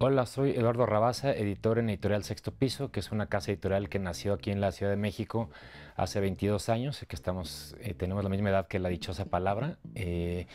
Hola, soy Eduardo Rabaza, editor en Editorial Sexto Piso, que es una casa editorial que nació aquí en la Ciudad de México hace 22 años, que estamos, eh, tenemos la misma edad que la dichosa palabra. Eh,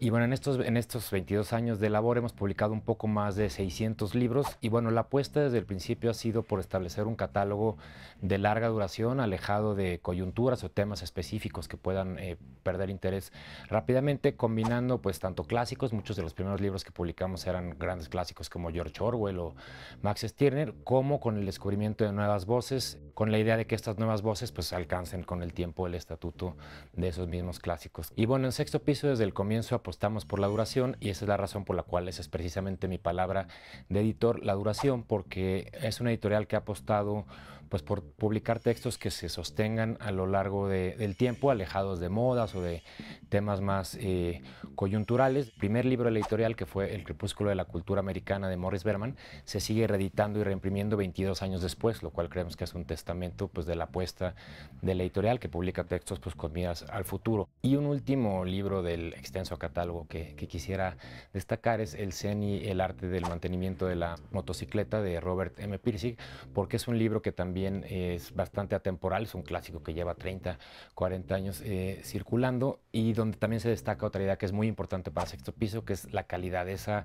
y bueno, en estos, en estos 22 años de labor hemos publicado un poco más de 600 libros y bueno, la apuesta desde el principio ha sido por establecer un catálogo de larga duración, alejado de coyunturas o temas específicos que puedan eh, perder interés rápidamente, combinando pues tanto clásicos, muchos de los primeros libros que publicamos eran grandes clásicos como yo George Orwell o Max Stirner, como con el descubrimiento de nuevas voces, con la idea de que estas nuevas voces pues alcancen con el tiempo el estatuto de esos mismos clásicos. Y bueno, en sexto piso desde el comienzo apostamos por la duración y esa es la razón por la cual esa es precisamente mi palabra de editor, la duración, porque es una editorial que ha apostado pues por publicar textos que se sostengan a lo largo del tiempo, alejados de modas o de temas más eh, coyunturales. El primer libro de editorial, que fue El crepúsculo de la cultura americana de Morris Berman, se sigue reeditando y reimprimiendo 22 años después, lo cual creemos que es un testamento pues, de la apuesta de la editorial que publica textos pues, con miras al futuro. Y un último libro del extenso catálogo que, quisiera destacar es El y el arte del mantenimiento de la motocicleta de Robert M. Pirsig, porque es un libro que también es bastante atemporal, es un clásico que lleva 30, 40 años eh, circulando y donde también se destaca otra idea que es muy importante para Sexto Piso, que es la calidad de esa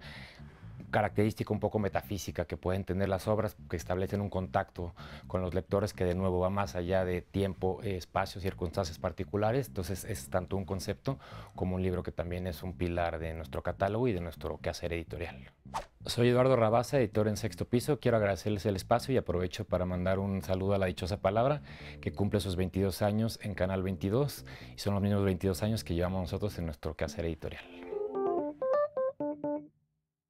característica un poco metafísica que pueden tener las obras, que establecen un contacto con los lectores que de nuevo va más allá de tiempo, espacio, circunstancias particulares. Entonces es tanto un concepto como un libro que también es un pilar de nuestro catálogo y de nuestro quehacer editorial. Soy Eduardo Rabasa, editor en Sexto Piso. Quiero agradecerles el espacio y aprovecho para mandar un saludo a la dichosa palabra que cumple sus 22 años en Canal 22 y son los mismos 22 años que llevamos nosotros en nuestro quehacer editorial.